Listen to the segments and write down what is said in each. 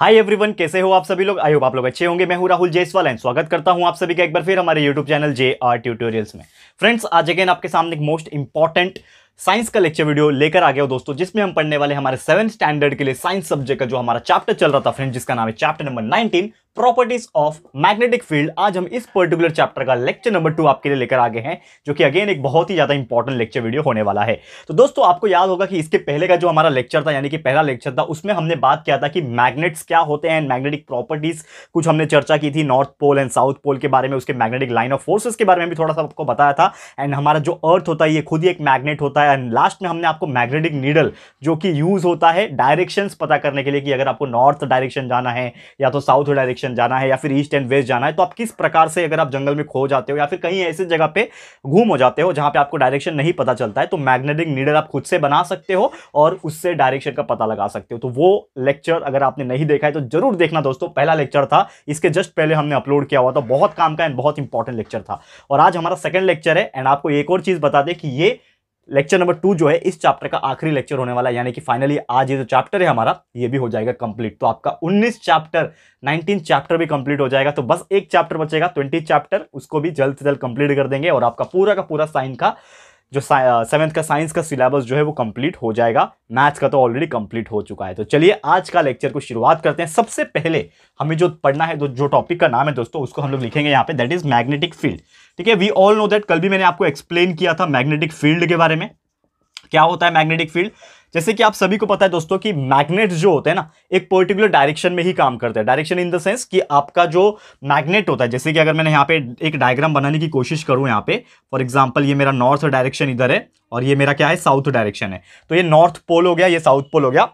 hi everyone कैसे हो आप सभी लोग आई होप आप लोग अच्छे होंगे मैं हूं राहुल जयसवाल एंड स्वागत करता हूं आप सभी का एक बार फिर हमारे YouTube channel J R tutorials में फ्रेंड्स आज अगेन आपके सामने एक मोस्ट इंपॉर्टेंट साइंस का लेक्चर वीडियो लेकर आ गया हो दोस्तों जिसमें हम पढ़ने वाले हमारे सेवन स्टैंडर्ड के लिए साइंस सब्जेक्ट का जो हमारा चैप्टर चल रहा था फ्रेंड जिसका नाम है chapter number 19 properties of magnetic field आज हम इस पर्टिकुलर चैप्टर का लेक्चर नंबर टू आपके लिए लेकर आ गए हैं जो कि अगेन एक बहुत ही ज्यादा इंपॉर्टेंट लेक्चर वीडियो होने वाला है तो दोस्तों आपको याद होगा कि इसके पहले का जो हमारा लेक्चर था यानी कि पहला लेक्चर था उसमें हमने बात किया था कि मैग्नेट्स क्या होते हैं मैग्नेटिक प्रॉपर्टीज कुछ हमने चर्चा की थी north pole and south pole के बारे में उसके मैग्नेटिक लाइन ऑफ फोर्सेस के बारे में भी थोड़ा सा आपको बताया था एंड हमारा जो अर्थ होता है ये खुद ही एक मैग्नेट होता है बताया एंड लास्ट में हमने आपको मैग्नेटिक नीडल जो कि यूज़ होता है डायरेक्शंस पता करने के लिए कि अगर आपको नॉर्थ डायरेक्शन जाना है या तो साउथ डायरेक्शन जाना है या फिर ईस्ट एंड वेस्ट जाना है तो आप किस प्रकार से अगर आप जंगल में खो जाते हो या फिर कहीं ऐसी जगह पर घूम हो जाते हो जहाँ पर आपको डायरेक्शन नहीं पता चलता है तो मैग्नेटिक नीडल आप खुद से बना सकते हो और उससे डायरेक्शन का पता लगा सकते हो तो वो लेक्चर अगर आपने नहीं देखा है तो जरूर देखना दोस्तों पहला लेक्चर था इसके जस्ट पहले हमने अपलोड किया हुआ था बहुत काम का एंड बहुत इंपॉर्टेंट लेक्चर था और आज हमारा सेकेंड लेक्चर है एंड आपको एक और चीज़ बता दें कि ये लेक्चर नंबर टू जो है इस चैप्टर का आखिरी लेक्चर होने वाला है यानी कि फाइनली आज ये जो चैप्टर है हमारा ये भी हो जाएगा कंप्लीट तो आपका 19 चैप्टर 19 चैप्टर भी कंप्लीट हो जाएगा तो बस एक चैप्टर बचेगा 20 चैप्टर उसको भी जल्द से जल्द कंप्लीट कर देंगे और आपका पूरा का पूरा साइन का जो सेवन्थ का साइंस का सिलेबस जो है वो कंप्लीट हो जाएगा मैथ्स का तो ऑलरेडी कंप्लीट हो चुका है तो चलिए आज का लेक्चर को शुरुआत करते हैं सबसे पहले हमें जो पढ़ना है जो टॉपिक का नाम है दोस्तों उसको हम लोग लिखेंगे यहाँ पे दैट इज मैग्नेटिक फील्ड ठीक है वी ऑल नो दैट कल भी मैंने आपको एक्सप्लेन किया था मैग्नेटिक फील्ड के बारे में क्या होता है मैग्नेटिक फील्ड जैसे कि आप सभी को पता है दोस्तों कि मैग्नेट जो होते हैं ना एक पर्टिकुलर डायरेक्शन में ही काम करते हैं डायरेक्शन इन द सेंस कि आपका जो मैग्नेट होता है जैसे कि अगर मैंने यहाँ पे एक डायग्राम बनाने की कोशिश करूँ यहाँ पे फॉर एग्जाम्पल ये मेरा नॉर्थ डायरेक्शन इधर है और ये मेरा क्या है साउथ डायरेक्शन है तो ये नॉर्थ पोल हो गया ये साउथ पोल हो गया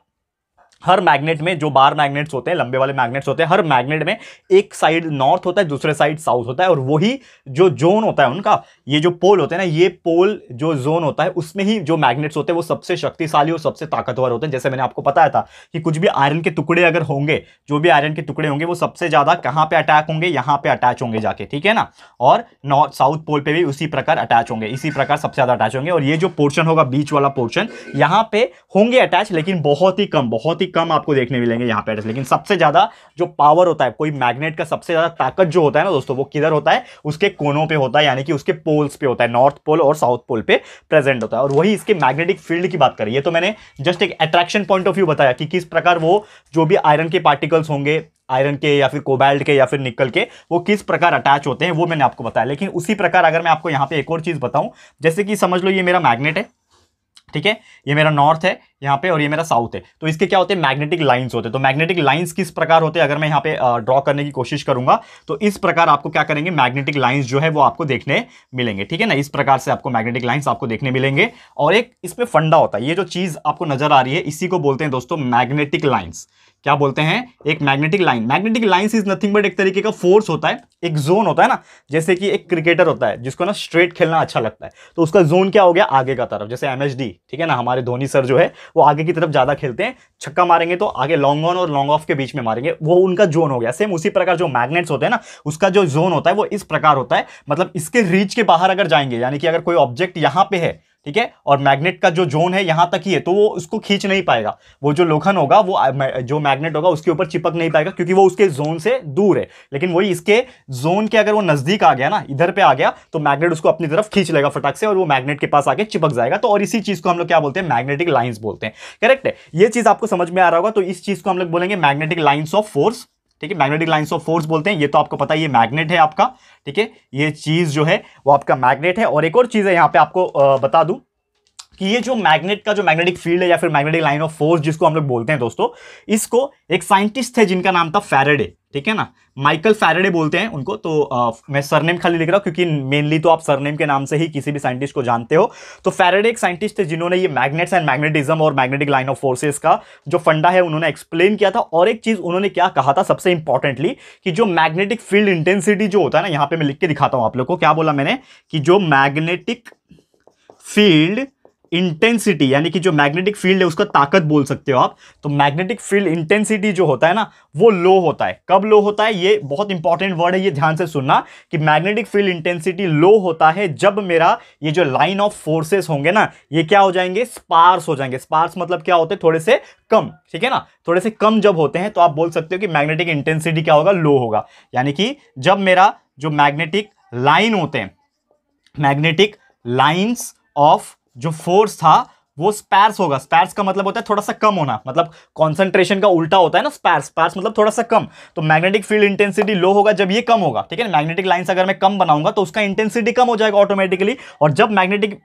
हर मैग्नेट में जो बार मैग्नेट्स होते हैं लंबे वाले मैग्नेट्स होते हैं हर मैग्नेट में एक साइड नॉर्थ होता है दूसरे साइड साउथ होता है और वही जो जोन होता है उनका ये जो पोल होते हैं ना ये पोल जो जोन होता है उसमें ही जो मैग्नेट्स होते हैं वो सबसे शक्तिशाली और सबसे ताकतवर होते हैं जैसे मैंने आपको बताया था कि कुछ भी आयरन के टुकड़े अगर होंगे जो भी आयरन के टुकड़े होंगे वो सबसे ज़्यादा कहाँ पर अटैक होंगे यहाँ पर अटैच होंगे जाके ठीक है ना और नॉर्थ साउथ पोल पर भी उसी प्रकार अटैच होंगे इसी प्रकार सबसे ज़्यादा अटैच होंगे और ये जो पोर्शन होगा बीच वाला पोर्शन यहाँ पे होंगे अटैच लेकिन बहुत ही कम बहुत ही कम आपको देखने मिलेंगे यहाँ पैटर्न लेकिन सबसे ज़्यादा जो पावर होता है कोई मैग्नेट का सबसे ज़्यादा ताकत जो होता है ना दोस्तों वो किधर होता है उसके कोनों पे होता है यानी कि उसके पोल्स पे होता है नॉर्थ पोल और साउथ पोल पे प्रेजेंट होता है और वही इसके मैग्नेटिक फील्ड की बात करिए तो मैंने जस्ट एक अट्रैक्शन पॉइंट ऑफ व्यू बताया कि किस प्रकार वो जो भी आयरन के पार्टिकल्स होंगे आयरन के या फिर कोबाल्ट के या फिर निकल के वो किस प्रकार अटैच होते हैं वो मैंने आपको बताया लेकिन उसी प्रकार अगर मैं आपको यहाँ पे एक और चीज़ बताऊँ जैसे कि समझ लो ये मेरा मैग्नेट है ठीक है ये मेरा नॉर्थ है यहाँ पे और ये मेरा साउथ है तो इसके क्या होते हैं मैग्नेटिक लाइंस होते हैं तो मैग्नेटिक लाइंस किस प्रकार होते हैं अगर मैं यहाँ पे ड्रॉ करने की कोशिश करूंगा तो इस प्रकार आपको क्या करेंगे मैग्नेटिक लाइंस जो है वो आपको देखने मिलेंगे ठीक है ना इस प्रकार से आपको मैग्नेटिक लाइन्स आपको देखने मिलेंगे और एक इसमें फंडा होता है ये जो चीज़ आपको नजर आ रही है इसी को बोलते हैं दोस्तों मैग्नेटिक लाइन्स क्या बोलते हैं एक magnetic line magnetic line is nothing but एक तरीके का फोर्स होता है एक जोन होता है ना जैसे कि एक क्रिकेटर होता है जिसको ना स्ट्रेट खेलना अच्छा लगता है तो उसका जोन क्या हो गया आगे का तरफ जैसे एम ठीक है ना हमारे धोनी सर जो है वो आगे की तरफ ज़्यादा खेलते हैं छक्का मारेंगे तो आगे लॉन्ग ऑन और लॉन्ग ऑफ के बीच में मारेंगे वो उनका जोन हो गया सेम उसी प्रकार जो मैग्नेट्स होते हैं ना उसका जो जोन होता है वो इस प्रकार होता है मतलब इसके रीच के बाहर अगर जाएंगे यानी कि अगर कोई ऑब्जेक्ट यहाँ पे है ठीक है और मैग्नेट का जो जोन है यहाँ तक ही है तो वो उसको खींच नहीं पाएगा वो जो लोखन होगा वो जो मैग्नेट होगा उसके ऊपर चिपक नहीं पाएगा क्योंकि वो उसके जोन से दूर है लेकिन वही इसके जोन के अगर वो नज़दीक आ गया ना इधर पे आ गया तो मैग्नेट उसको अपनी तरफ खींच लेगा फटाक से और वो मैग्नेट के पास आके चिपक जाएगा तो और इसी चीज़ को हम लोग क्या बोलते हैं मैग्नेटिक लाइन्स बोलते हैं करेक्ट है ये चीज़ आपको समझ में आ रहा होगा तो इस चीज़ को हम लोग बोलेंगे मैग्नेटिक लाइन्स ऑफ फोर्स ठीक है मैग्नेटिक लाइन्स ऑफ फोर्स बोलते हैं ये तो आपको पता है ये मैग्नेट है आपका ठीक है ये चीज़ जो है वो आपका मैग्नेट है और एक और चीज़ है यहाँ पे आपको बता दूँ कि ये जो मैग्नेट का जो मैग्नेटिक फील्ड है या फिर मैग्नेटिक लाइन ऑफ फोर्स जिसको हम लोग बोलते हैं दोस्तों इसको एक साइंटिस्ट थे जिनका नाम था फेरेडे ठीक है ना माइकल फेरेडे बोलते हैं उनको तो आ, मैं सरनेम खाली लिख रहा हूँ क्योंकि मेनली तो आप सरनेम के नाम से ही किसी भी साइंटिस्ट को जानते हो तो फेरेडे एक साइंटिस्ट थे जिन्होंने ये मैग्नेट्स एंड मैग्नेटिज्म और मैग्नेटिक लाइन ऑफ फोर्सेस का जो फंडा है उन्होंने एक्सप्लेन किया था और एक चीज़ उन्होंने क्या कहा था सबसे इंपॉर्टेंटली कि जो मैग्नेटिक फील्ड इंटेंसिटी जो होता है ना यहाँ पर मैं लिख के दिखाता हूँ आप लोग को क्या बोला मैंने कि जो मैग्नेटिक फील्ड इंटेंसिटी यानी कि जो मैग्नेटिक फील्ड है उसका ताकत बोल सकते हो आप तो मैग्नेटिक फील्ड इंटेंसिटी जो होता है ना वो लो होता है कब लो होता है ये बहुत इंपॉर्टेंट वर्ड है ये ध्यान से सुनना कि मैग्नेटिक फील्ड इंटेंसिटी लो होता है जब मेरा ये जो लाइन ऑफ फोर्सेस होंगे ना ये क्या हो जाएंगे स्पार्स हो जाएंगे स्पार्स मतलब क्या होते हैं थोड़े से कम ठीक है ना थोड़े से कम जब होते हैं तो आप बोल सकते हो कि मैग्नेटिक इंटेंसिटी क्या होगा लो होगा यानी कि जब मेरा जो मैग्नेटिक लाइन होते हैं मैग्नेटिक लाइन्स ऑफ जो फोर्स था वो स्पैर्स होगा स्पैर्स का मतलब होता है थोड़ा सा कम होना मतलब कॉन्सेंट्रेशन का उल्टा होता है ना स्पैर्स स्पैर्स मतलब थोड़ा सा कम तो मैग्नेटिक फील्ड इंटेंसिटी लो होगा जब ये कम होगा ठीक है मैग्नेटिक लाइन्स अगर मैं कम बनाऊंगा तो उसका इंटेंसिटी कम हो जाएगा ऑटोमेटिकली और जब मैग्नेटिक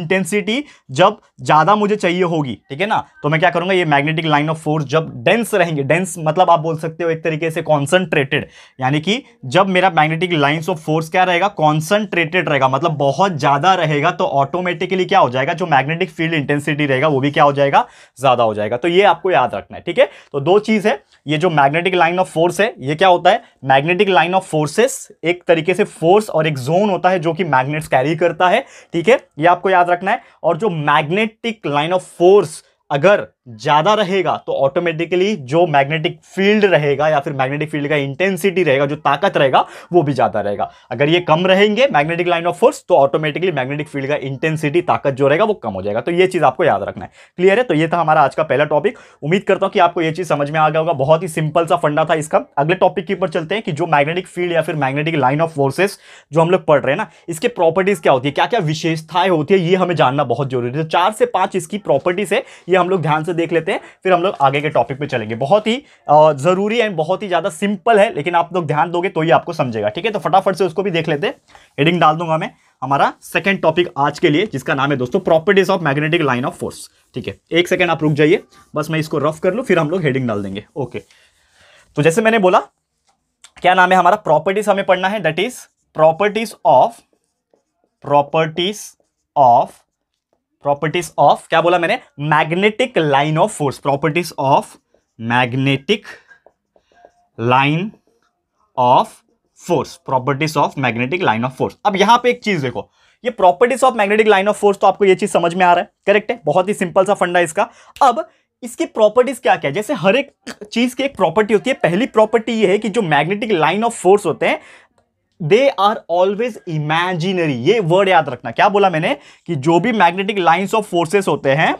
इंटेंसिटी जब ज़्यादा मुझे चाहिए होगी ठीक है ना तो मैं क्या करूँगा ये मैग्नेटिक लाइन ऑफ फोर्स जब डेंस रहेंगे डेंस मतलब आप बोल सकते हो एक तरीके से कॉन्सेंट्रेटेड यानी कि जब मेरा मैग्नेटिक लाइन्स ऑफ फोर्स क्या रहेगा कॉन्सेंट्रेटेड रहेगा मतलब बहुत ज़्यादा रहेगा तो ऑटोमेटिकली क्या हो जाएगा जो मैग्नेटिक फील्ड इंटेंसिटी रहेगा वो भी क्या हो जाएगा ज़्यादा हो जाएगा तो ये आपको याद रखना है ठीक है तो दो चीज़ है ये जो मैग्नेटिक लाइन ऑफ फोर्स है ये क्या होता है मैग्नेटिक लाइन ऑफ फोर्सेस एक तरीके से फोर्स और एक जोन होता है जो कि मैग्नेट्स कैरी करता है ठीक है ये आपको याद रखना है और जो मैग्नेटिक लाइन ऑफ फोर्स अगर ज़्यादा रहेगा तो ऑटोमेटिकली जो मैग्नेटिक फील्ड रहेगा या फिर मैग्नेटिक फील्ड का इंटेंसिटी रहेगा जो ताकत रहेगा वो भी ज़्यादा रहेगा अगर ये कम रहेंगे मैग्नेटिक लाइन ऑफ फोर्स तो ऑटोमेटिकली मैग्नेटिक फील्ड का इंटेंसिटी ताकत जो रहेगा वो कम हो जाएगा तो ये चीज़ आपको याद रखना है क्लियर है तो ये था हमारा आज का पहला टॉपिक उम्मीद करता हूँ कि आपको ये चीज़ समझ में आ गया होगा बहुत ही सिंपल सा फंडा था इसका अगले टॉपिक के ऊपर चलते हैं कि जो मैग्नेटिक फील्ड या फिर मैग्नेटिक लाइन ऑफ फोर्सेस जो हम लोग पढ़ रहे हैं ना इसके प्रॉपर्टीज़ क्या होती है क्या क्या विशेषताएं होती है ये हमें जानना बहुत जरूरी है तो चार से पाँच इसकी प्रॉपर्टीज़ है ये हम लोग ध्यान से देख लेते हैं फिर हम लोग आगे के टॉपिक पे चलेंगे बहुत ही ज़रूरी एंड बहुत ही ज़्यादा सिंपल है लेकिन आप लोग ध्यान दोगे तो ही आपको समझेगा ठीक है तो फटाफट से उसको भी देख लेते हैं हेडिंग डाल दूंगा मैं हमारा सेकेंड टॉपिक आज के लिए जिसका नाम है दोस्तों properties of magnetic line of force ठीक है एक सेकेंड आप रुक जाइए बस मैं इसको रफ कर लूँ फिर हम लोग हेडिंग डाल देंगे ओके तो जैसे मैंने बोला क्या नाम है हमारा प्रॉपर्टीज हमें पढ़ना है that is properties of properties of properties of क्या बोला मैंने magnetic line of force properties of magnetic line of force properties of magnetic line of force अब यहां पे एक चीज देखो ये properties of magnetic line of force तो आपको ये चीज समझ में आ रहा है करेक्ट है बहुत ही सिंपल सा फंडा इसका अब इसकी प्रॉपर्टीज क्या क्या है जैसे हर एक चीज की एक प्रॉपर्टी होती है पहली प्रॉपर्टी ये है कि जो मैग्नेटिक लाइन ऑफ फोर्स होते हैं दे आर ऑलवेज इमेजिनरी ये वर्ड याद रखना क्या बोला मैंने कि जो भी मैग्नेटिक लाइन्स ऑफ फोर्सेस होते हैं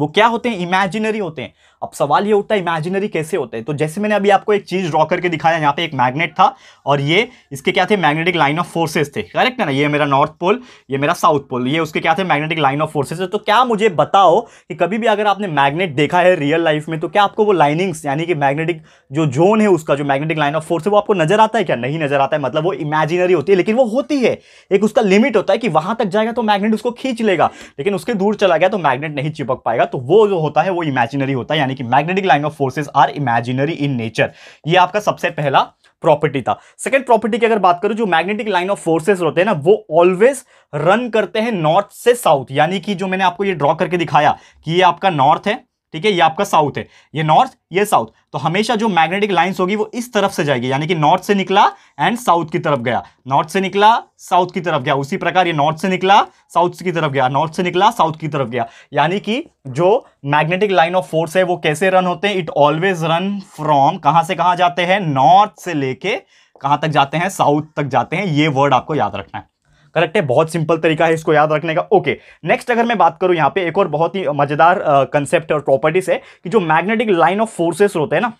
वो क्या होते हैं इमेजिनरी होते हैं अब सवाल ये उठता है इमेजिनरी कैसे होते हैं तो जैसे मैंने अभी आपको एक चीज़ ड्रॉ करके दिखाया यहाँ पे एक मैग्नेट था और ये इसके क्या थे मैग्नेटिक लाइन ऑफ फोर्सेस थे करेक्ट है ना ये मेरा नॉर्थ पोल ये मेरा साउथ पोल ये उसके क्या थे मैग्नेटिक लाइन ऑफ फोर्सेज तो क्या मुझे बताओ कि कभी भी अगर आपने मैग्नेट देखा है रियल लाइफ में तो क्या आपको वो लाइनिंग्स यानी कि मैग्नेटिक जो जोन है उसका जो मैग्नेटिक लाइन ऑफ फोर्स है वो आपको नजर आता है क्या नहीं नजर आता है मतलब वो इमेजिनरी होती है लेकिन वो होती है एक उसका लिमिट होता है कि वहां तक जाएगा तो मैग्नेट उसको खींच लेगा लेकिन उसके दूर चला गया तो मैग्नेट नहीं चिपक पाएगा तो वो जो होता है वो इमेजिनरी होता है यानी कि magnetic line of forces are imaginary in nature ये आपका सबसे पहला प्रॉपर्टी था सेकेंड प्रॉपर्टी की अगर बात करूं जो मैग्नेटिक लाइन ऑफ फोर्सेस होते हैं ना वो ऑलवेज रन करते हैं नॉर्थ से साउथ यानी कि जो मैंने आपको ये ड्रॉ करके दिखाया कि ये आपका नॉर्थ है ठीक है ये आपका साउथ है ये नॉर्थ ये साउथ तो हमेशा जो मैग्नेटिक लाइंस होगी वो इस तरफ से जाएगी यानी कि नॉर्थ से निकला एंड साउथ की तरफ गया नॉर्थ से निकला साउथ की तरफ गया उसी प्रकार ये नॉर्थ से निकला साउथ की तरफ गया नॉर्थ से निकला साउथ की तरफ गया यानी कि जो मैग्नेटिक लाइन ऑफ फोर्स है वो कैसे रन होते हैं इट ऑलवेज रन फ्रॉम कहाँ से कहाँ जाते हैं नॉर्थ से लेके कहाँ तक जाते हैं साउथ तक जाते हैं ये वर्ड आपको याद रखना है करेक्ट है बहुत सिंपल तरीका है इसको याद रखने का ओके नेक्स्ट अगर मैं बात करूं यहां पे एक और बहुत ही मजेदार कंसेप्ट और प्रॉपर्टीज है कि जो मैग्नेटिक लाइन ऑफ फोर्सेस होते हैं ना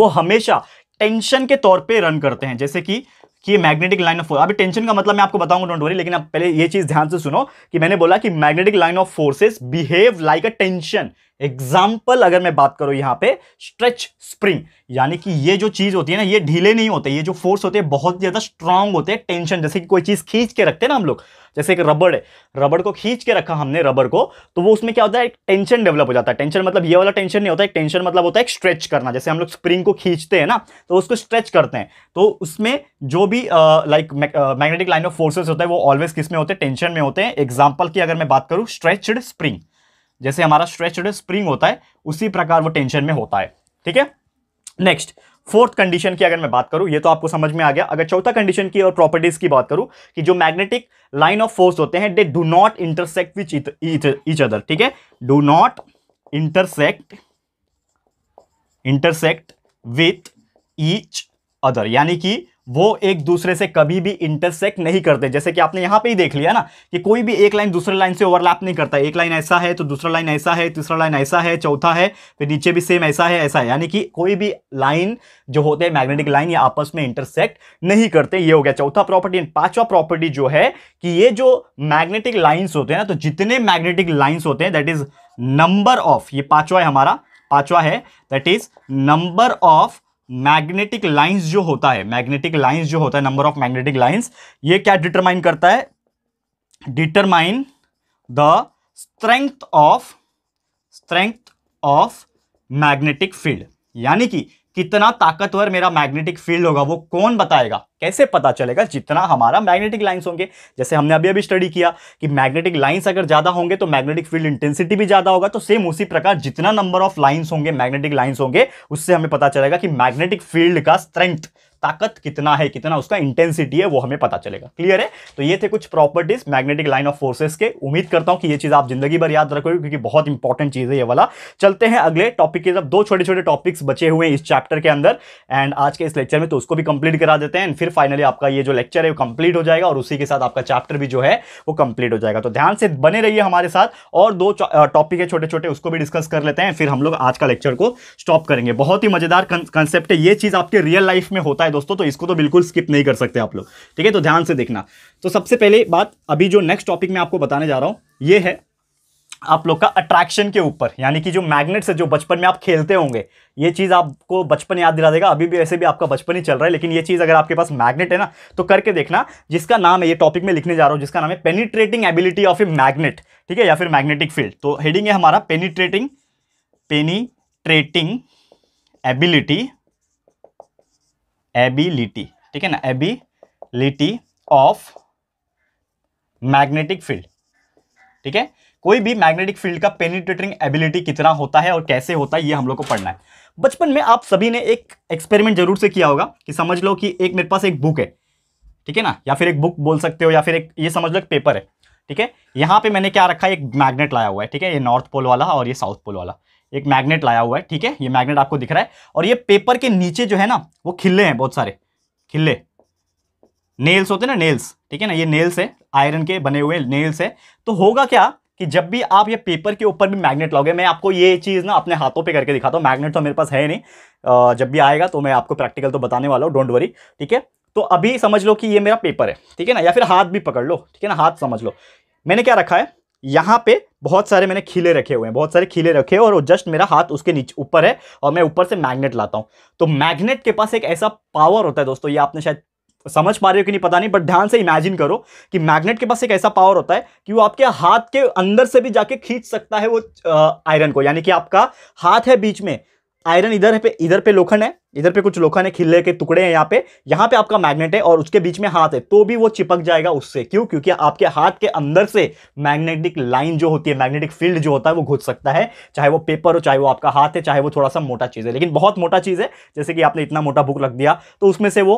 वो हमेशा टेंशन के तौर पर रन करते हैं जैसे कि कि मैग्नेटिक लाइन ऑफ फोर्स अभी टेंशन का मतलब मैं आपको बताऊंगा डोंट वरी लेकिन आप पहले ये चीज ध्यान से सुनो कि मैंने बोला कि magnetic line of forces behave like a tension example अगर मैं बात करूं यहाँ पे स्ट्रेच स्प्रिंग यानी कि ये जो चीज़ होती है ना ये ढीले नहीं होते ये जो फोर्स होते हैं बहुत ज़्यादा स्ट्रांग होते हैं टेंशन जैसे कि कोई चीज़ खींच के रखते हैं ना हम लोग जैसे एक रबड़ है रबड़ को खींच के रखा हमने रबड़ को तो वो उसमें क्या होता है एक टेंशन डेवलप हो जाता है टेंशन मतलब ये वाला टेंशन नहीं होता है टेंशन मतलब होता है एक स्ट्रेच करना जैसे हम लोग स्प्रिंग को खींचते हैं ना तो उसको स्ट्रेच करते हैं तो उसमें जो भी like magnetic line of forces होता है वो ऑलवेज किस में होते हैं टेंशन में होते हैं एग्जाम्पल की अगर मैं बात करूँ स्ट्रेचड स्प्रिंग जैसे हमारा स्ट्रेच स्प्रिंग होता है उसी प्रकार वो टेंशन में होता है ठीक है नेक्स्ट फोर्थ कंडीशन की अगर मैं बात करूं ये तो आपको समझ में आ गया अगर चौथा कंडीशन की और प्रॉपर्टीज की बात करूं कि जो मैग्नेटिक लाइन ऑफ फोर्स होते हैं they do not intersect which each other ठीक है do not intersect intersect with each other यानी कि वो एक दूसरे से कभी भी इंटरसेक्ट नहीं करते जैसे कि आपने यहाँ पे ही देख लिया ना कि कोई भी एक लाइन दूसरे लाइन से ओवरलैप नहीं करता एक लाइन ऐसा है तो दूसरा लाइन ऐसा है तीसरा लाइन ऐसा है चौथा है फिर नीचे भी सेम ऐसा है ऐसा है यानी कि कोई भी लाइन जो होते हैं मैग्नेटिक लाइन ये आपस में इंटरसेक्ट नहीं करते ये हो गया चौथा प्रॉपर्टी एंड पांचवा प्रॉपर्टी जो है कि ये जो मैग्नेटिक लाइन्स होते हैं ना तो जितने मैग्नेटिक लाइन्स होते हैं दैट इज नंबर ऑफ ये पांचवा है हमारा पांचवा है that is number of magnetic lines जो होता है मैग्नेटिक लाइंस जो होता है नंबर ऑफ मैग्नेटिक लाइंस ये क्या डिटरमाइन करता है determine the strength of strength of magnetic field यानी कि कितना ताकतवर मेरा मैग्नेटिक फील्ड होगा वो कौन बताएगा कैसे पता चलेगा जितना हमारा मैग्नेटिक लाइंस होंगे जैसे हमने अभी अभी स्टडी किया कि मैग्नेटिक लाइंस अगर ज़्यादा होंगे तो मैग्नेटिक फील्ड इंटेंसिटी भी ज़्यादा होगा तो सेम उसी प्रकार जितना नंबर ऑफ लाइंस होंगे मैग्नेटिक लाइंस होंगे उससे हमें पता चलेगा कि मैग्नेटिक फील्ड का स्ट्रेंथ ताकत कितना है कितना उसका इंटेंसिटी है वो हमें पता चलेगा क्लियर है तो ये थे कुछ properties magnetic line of forces के उम्मीद करता हूँ कि ये चीज़ आप जिंदगी भर याद रखोगे क्योंकि बहुत इंपॉर्टेंट चीज़ है ये वाला चलते हैं अगले टॉपिक के जब दो छोटे छोटे टॉपिक्स बचे हुए हैं इस चैप्टर के अंदर एंड आज के इस लेक्चर में तो उसको भी कंप्लीट करा देते हैं फिर फाइनली आपका ये जो लेक्चर है वो कंप्लीट हो जाएगा और उसी के साथ आपका चैप्टर भी जो है वो कंप्लीट हो जाएगा तो ध्यान से बने रहिए हमारे साथ और दो टॉपिक है छोटे छोटे उसको भी डिस्कस कर लेते हैं फिर हम लोग आज का लेक्चर को स्टॉप करेंगे बहुत ही मजेदार कंसेप्ट है ये चीज़ आपके रियल लाइफ में होता है है दोस्तों तो इसको तो बिल्कुल स्किप नहीं कर सकते आप लोग ठीक है तो ध्यान से देखना तो सबसे पहले बात अभी जो नेक्स्ट टॉपिक मैं आपको बताने जा रहा हूँ ये है आप लोग का अट्रैक्शन के ऊपर यानी कि जो मैग्नेट्स है जो बचपन में आप खेलते होंगे ये चीज़ आपको बचपन याद दिला देगा अभी भी ऐसे भी आपका बचपन ही चल रहा है लेकिन ये चीज़ अगर आपके पास मैग्नेट है ना तो करके देखना जिसका नाम है ये टॉपिक में लिखने जा रहा हूँ जिसका नाम है penetrating ability of a magnet ठीक है या फिर मैग्नेटिक फील्ड तो हेडिंग है हमारा पेनिट्रेटिंग पेनिट्रेटिंग एबिलिटी एबिलिटी ठीक है ना एबिलिटी ऑफ मैग्नेटिक फील्ड ठीक है कोई भी मैग्नेटिक फील्ड का पेनिट्रेटिंग एबिलिटी कितना होता है और कैसे होता है ये हम लोग को पढ़ना है बचपन में आप सभी ने एक एक्सपेरिमेंट जरूर से किया होगा कि समझ लो कि एक मेरे पास एक बुक है ठीक है ना या फिर एक बुक बोल सकते हो या फिर एक ये समझ लो एक पेपर है ठीक है यहाँ पे मैंने क्या रखा है एक मैग्नेट लाया हुआ है ठीक है ये नॉर्थ पोल वाला और ये साउथ पोल वाला एक मैग्नेट लाया हुआ है ठीक है ये मैग्नेट आपको दिख रहा है और ये पेपर के नीचे जो है ना वो खिले हैं बहुत सारे खिले नेल्स होते हैं ना नेल्स ठीक है ना ये नेल्स है आयरन के बने हुए नेल्स है तो होगा क्या कि जब भी आप ये पेपर के ऊपर भी मैग्नेट लाओगे मैं आपको ये चीज़ ना अपने हाथों पे करके दिखाता हूँ मैग्नेट तो मेरे पास है नहीं जब भी आएगा तो मैं आपको प्रैक्टिकल तो बताने वाला हूँ डोंट वरी ठीक है तो अभी समझ लो कि ये मेरा पेपर है ठीक है ना या फिर हाथ भी पकड़ लो ठीक है ना हाथ समझ लो मैंने क्या रखा है यहाँ पे बहुत सारे मैंने खिले रखे हुए हैं बहुत सारे खिले रखे और जस्ट मेरा हाथ उसके नीचे ऊपर है और मैं ऊपर से मैग्नेट लाता हूँ तो मैग्नेट के पास एक ऐसा पावर होता है दोस्तों ये आपने शायद समझ पा रहे हो कि नहीं पता नहीं बट ध्यान से इमेजिन करो कि मैग्नेट के पास एक ऐसा पावर होता है कि वो आपके हाथ के अंदर से भी जाके खींच सकता है वो आयरन को यानी कि आपका हाथ है बीच में आयरन इधर पे इधर पे लोखंड है इधर पे कुछ लोखा ने खिले के टुकड़े हैं यहाँ पे यहाँ पे आपका मैग्नेट है और उसके बीच में हाथ है तो भी वो चिपक जाएगा उससे क्यों क्योंकि आपके हाथ के अंदर से मैग्नेटिक लाइन जो होती है मैग्नेटिक फील्ड जो होता है वो घुस सकता है चाहे वो पेपर हो चाहे वो आपका हाथ है चाहे वो थोड़ा सा मोटा चीज़ है लेकिन बहुत मोटा चीज़ है जैसे कि आपने इतना मोटा बुक रख दिया तो उसमें से वो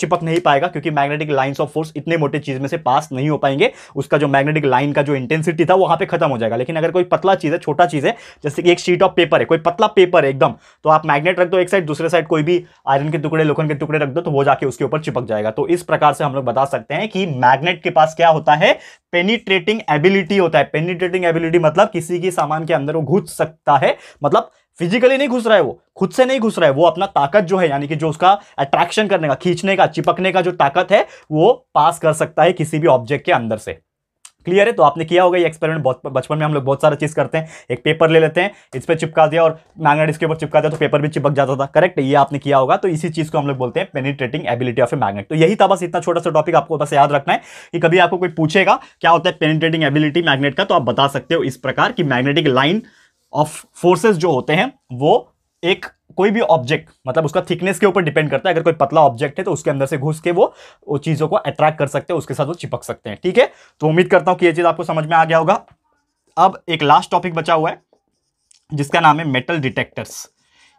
चिपक नहीं पाएगा क्योंकि मैग्नेटिक लाइन्स ऑफ फोर्स इतने मोटे चीज़ में से पास नहीं हो पाएंगे उसका जो मैग्नेटिक लाइन का जो इंटेंसिटी था वहाँ पर खत्म हो जाएगा लेकिन अगर कोई पतला चीज़ है छोटा चीज़ है जैसे कि एक शीट ऑफ पेपर है कोई पतला पेपर है एकदम तो आप मैग्नेट रख दो एक साइड दूसरे साइड कोई भी आयरन के टुकड़े लोखन के टुकड़े रख दो तो वो जाके उसके ऊपर चिपक जाएगा तो इस प्रकार से हम लोग बता सकते हैं कि मैग्नेट के पास क्या होता है पेनीट्रेटिंग एबिलिटी होता है पेनीट्रेटिंग एबिलिटी मतलब किसी के सामान के अंदर वो घुस सकता है मतलब फिजिकली नहीं घुस रहा है वो खुद से नहीं घुस रहा है वो अपना ताकत जो है यानी कि जो उसका अट्रैक्शन करने का खींचने का चिपकने का जो ताकत है वो पास कर सकता है किसी भी ऑब्जेक्ट के अंदर से क्लियर है तो आपने किया होगा ये एक्सपेरिमेंट बहुत बचपन में हम लोग बहुत सारा चीज़ करते हैं एक पेपर ले लेते हैं इस पर चिपका दिया और मैग्नेट इसके ऊपर चिपका दिया तो पेपर भी चिपक जाता था करेक्ट ये आपने किया होगा तो इसी चीज़ को हम लोग बोलते हैं penetrating ability of a magnet तो यही था बस इतना छोटा सा टॉपिक आपको बस याद रखना है कि कभी आपको कोई पूछेगा क्या होता है पेनिट्रेटिंग एबिलिटी मैग्नेट का तो आप बता सकते हो इस प्रकार की मैग्नेटिक लाइन ऑफ फोर्सेज जो होते हैं वो एक कोई भी ऑब्जेक्ट मतलब उसका थिकनेस के ऊपर डिपेंड करता है अगर कोई पतला ऑब्जेक्ट है तो उसके अंदर से घुस के वो वो चीज़ों को अट्रैक्ट कर सकते हैं उसके साथ वो चिपक सकते हैं ठीक है तो उम्मीद करता हूँ कि ये चीज़ आपको समझ में आ गया होगा अब एक लास्ट टॉपिक बचा हुआ है जिसका नाम है मेटल डिटेक्टर्स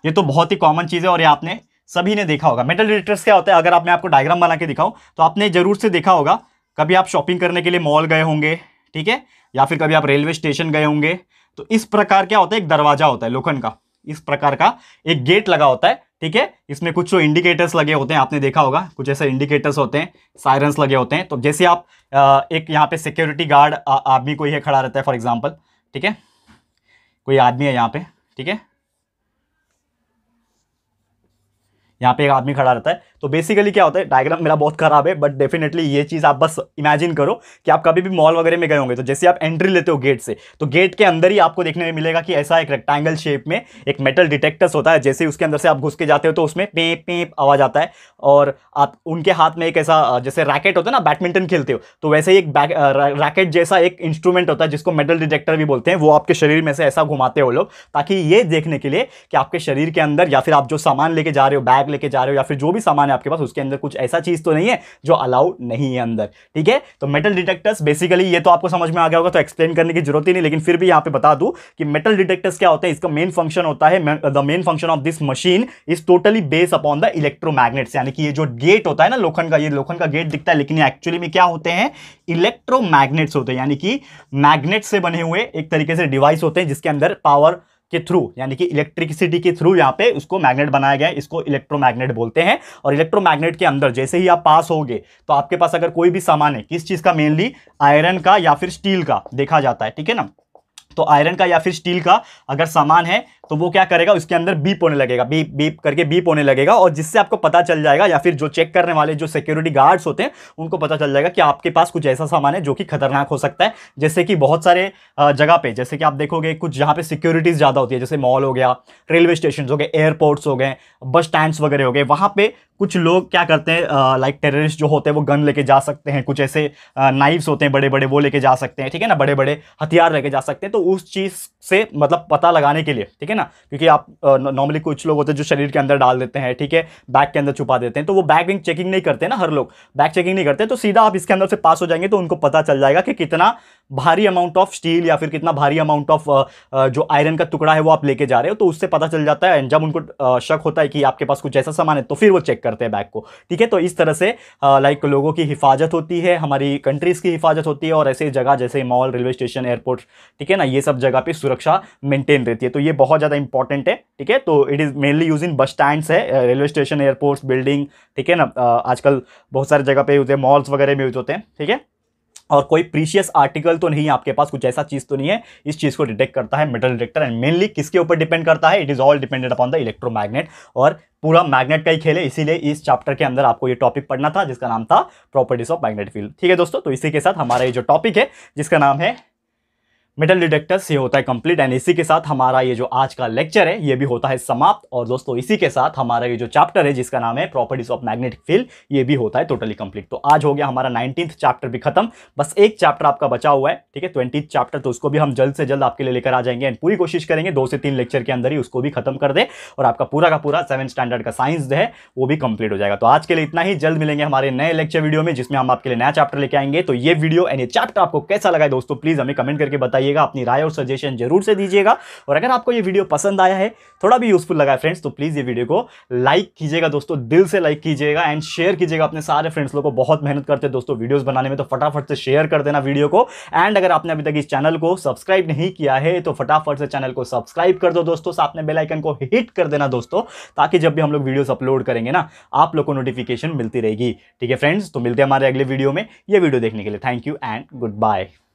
ये तो बहुत ही कॉमन चीज़ है और ये आपने सभी ने देखा होगा मेटल डिटेक्टर्स क्या होता है अगर आप मैं आपको डायग्राम बना के दिखाऊँ तो आपने ज़रूर से देखा होगा कभी आप शॉपिंग करने के लिए मॉल गए होंगे ठीक है या फिर कभी आप रेलवे स्टेशन गए होंगे तो इस प्रकार क्या होता है एक दरवाज़ा होता है लोखंड का इस प्रकार का एक गेट लगा होता है ठीक है इसमें कुछ जो इंडिकेटर्स लगे होते हैं आपने देखा होगा कुछ ऐसे इंडिकेटर्स होते हैं सायरन्स लगे होते हैं तो जैसे आप एक यहाँ पे सिक्योरिटी गार्ड आदमी कोई है खड़ा रहता है फॉर एग्जाम्पल ठीक है कोई आदमी है यहाँ पे ठीक है यहाँ पे एक आदमी खड़ा रहता है तो बेसिकली क्या होता है डायग्राम मेरा बहुत खराब है बट डेफिनेटली ये चीज़ आप बस इमेजिन करो कि आप कभी भी मॉल वगैरह में गए होंगे तो जैसे आप एंट्री लेते हो गेट से तो गेट के अंदर ही आपको देखने में मिलेगा कि ऐसा एक रेक्टेंगल शेप में एक मेटल डिटेक्टर्स होता है जैसे उसके अंदर से आप घुस के जाते हो तो उसमें पे पेप आवाज आता है और आप उनके हाथ में एक ऐसा जैसे रैकेट होता है ना बैडमिंटन खेलते हो तो वैसे ही एक रैकेट जैसा एक इंस्ट्रूमेंट होता है जिसको मेटल डिटेक्टर भी बोलते हैं वो आपके शरीर में से ऐसा घुमाते हो लोग ताकि ये देखने के लिए कि आपके शरीर के अंदर या फिर आप जो सामान लेके जा रहे हो बैग लेके जा रहे हो या फिर जो भी सामान सामान है आपके पास उसके अंदर कुछ ऐसा चीज़ तो नहीं है जो अलाउड नहीं है अंदर ठीक है तो मेटल डिटेक्टर्स बेसिकली ये तो आपको समझ में आ गया होगा तो एक्सप्लेन करने की जरूरत ही नहीं लेकिन फिर भी यहाँ पे बता दू कि मेटल डिटेक्टर्स क्या होते हैं इसका मेन फंक्शन होता है the main function of this machine is totally base upon the electromagnets यानी कि ये जो गेट होता है ना लोखंड का ये लोखंड का गेट दिखता है लेकिन एक्चुअली में क्या होते हैं इलेक्ट्रोमैग्नेट्स होते हैं यानी कि मैग्नेट से बने हुए एक तरीके से डिवाइस होते हैं जिसके अंदर पावर के थ्रू यानी कि इलेक्ट्रिसिटी के थ्रू यहाँ पे उसको मैग्नेट बनाया गया है इसको इलेक्ट्रोमैग्नेट बोलते हैं और इलेक्ट्रोमैग्नेट के अंदर जैसे ही आप पास होगे तो आपके पास अगर कोई भी सामान है किस चीज़ का मेनली आयरन का या फिर स्टील का देखा जाता है ठीक है ना तो आयरन का या फिर स्टील का अगर सामान है तो वो क्या करेगा उसके अंदर बीप होने लगेगा बीप बीप करके बीप होने लगेगा और जिससे आपको पता चल जाएगा या फिर जो चेक करने वाले जो सिक्योरिटी गार्ड्स होते हैं उनको पता चल जाएगा कि आपके पास कुछ ऐसा सामान है जो कि खतरनाक हो सकता है जैसे कि बहुत सारे जगह पे जैसे कि आप देखोगे कुछ जहाँ पे सिक्योरिटीज़ ज़्यादा होती है जैसे मॉल हो गया रेलवे स्टेशन हो गए एयरपोर्ट्स हो गए बस स्टैंड्स वगैरह हो गए वहाँ पर कुछ लोग क्या करते हैं लाइक टेररिस्ट जो होते हैं वो गन लेके जा सकते हैं कुछ ऐसे नाइव्स होते हैं बड़े बड़े वो लेके जा सकते हैं ठीक है ना बड़े बड़े हथियार लेके जा सकते हैं तो उस चीज़ से मतलब पता लगाने के लिए ठीक है ना क्योंकि आप नॉर्मली कुछ लोग होते हैं जो शरीर के अंदर डाल देते हैं ठीक है बैक के अंदर छुपा देते हैं तो वो बैक विंग चेकिंग नहीं करते ना हर लोग बैक चेकिंग नहीं करते तो सीधा आप इसके अंदर से पास हो जाएंगे तो उनको पता चल जाएगा कि कितना भारी अमाउंट ऑफ स्टील या फिर कितना भारी अमाउंट ऑफ जो आयरन का टुकड़ा है वो आप लेके जा रहे हो तो उससे पता चल जाता है एंड जब उनको शक होता है कि आपके पास कुछ ऐसा सामान है तो फिर वो चेक करते हैं बैग को ठीक है तो इस तरह से लाइक लोगों की हिफाजत होती है हमारी कंट्रीज़ की हिफाजत होती है और ऐसे जगह जैसे मॉल रेलवे स्टेशन एयरपोर्ट ठीक है ना ये सब जगह पर सुरक्षा मेंटेन रहती है तो ये बहुत ज़्यादा इंपॉर्टेंट है ठीक है तो it is mainly use in bus stand है रेलवे स्टेशन एयरपोर्ट्स बिल्डिंग ठीक है ना आजकल बहुत सारे जगह पे यूज है मॉल्स वगैरह में यूज होते हैं ठीक है और कोई प्रीशियस आर्टिकल तो नहीं आपके पास कुछ ऐसा चीज़ तो नहीं है इस चीज़ को डिटेक्ट करता है मेटल डिटेक्टर एंड मेनली किसके ऊपर डिपेंड करता है it is all depended upon the electromagnet और पूरा मैग्नेट का ही खेल है इसीलिए इस चैप्टर के अंदर आपको ये टॉपिक पढ़ना था जिसका नाम था प्रॉपर्टीज ऑफ मैग्नेट फील्ड ठीक है दोस्तों तो इसी के साथ हमारा ये जो टॉपिक है जिसका नाम है मेटल डिटेक्टर्स ये होता है कंप्लीट एंड इसी के साथ हमारा ये जो आज का लेक्चर है ये भी होता है समाप्त और दोस्तों इसी के साथ हमारा ये जो चैप्टर है जिसका नाम है प्रॉपर्टीज ऑफ मैग्नेटिक फील्ड ये भी होता है टोटली कंप्लीट तो आज हो गया हमारा नाइनटीन चैप्टर भी खत्म बस एक चैप्टर आपका बचा हुआ है ठीक है ट्वेंटी चैप्टर तो उसको भी हम जल्द से जल्द आपके लिए लेकर आ जाएंगे एंड पूरी कोशिश करेंगे दो से तीन लेक्चर के अंदर ही उसको भी खत्म कर दे और आपका पूरा का पूरा सेवन स्टैंडर्ड का साइंस जो है वो भी कंप्लीट हो जाएगा तो आज के लिए इतना ही जल्द मिलेंगे हमारे नए लेक्चर वीडियो में जिसमें हम आपके लिए नया चैप्टर लेके आएंगे तो ये वीडियो एंड ये चैप्टर आपको कैसा लगा दोस्तों प्लीज हमें कमेंट करके बताइए बताइएगा अपनी राय और सजेशन जरूर से दीजिएगा और अगर आपको ये वीडियो पसंद आया है थोड़ा भी यूजफुल लगा है फ्रेंड्स तो प्लीज़ ये वीडियो को लाइक कीजिएगा दोस्तों दिल से लाइक कीजिएगा एंड शेयर कीजिएगा अपने सारे फ्रेंड्स लोग को बहुत मेहनत करते हैं दोस्तों वीडियोज़ बनाने में तो फटाफट से शेयर कर देना वीडियो को एंड अगर आपने अभी तक इस चैनल को सब्सक्राइब नहीं किया है तो फटाफट से चैनल को सब्सक्राइब कर दो दोस्तों साथ में बेलाइकन को हिट कर देना दोस्तों ताकि जब भी हम लोग वीडियोज़ अपलोड करेंगे ना आप लोग को नोटिफिकेशन मिलती रहेगी ठीक है फ्रेंड्स तो मिलते हैं हमारे अगले वीडियो में ये वीडियो देखने के लिए thank you and good bye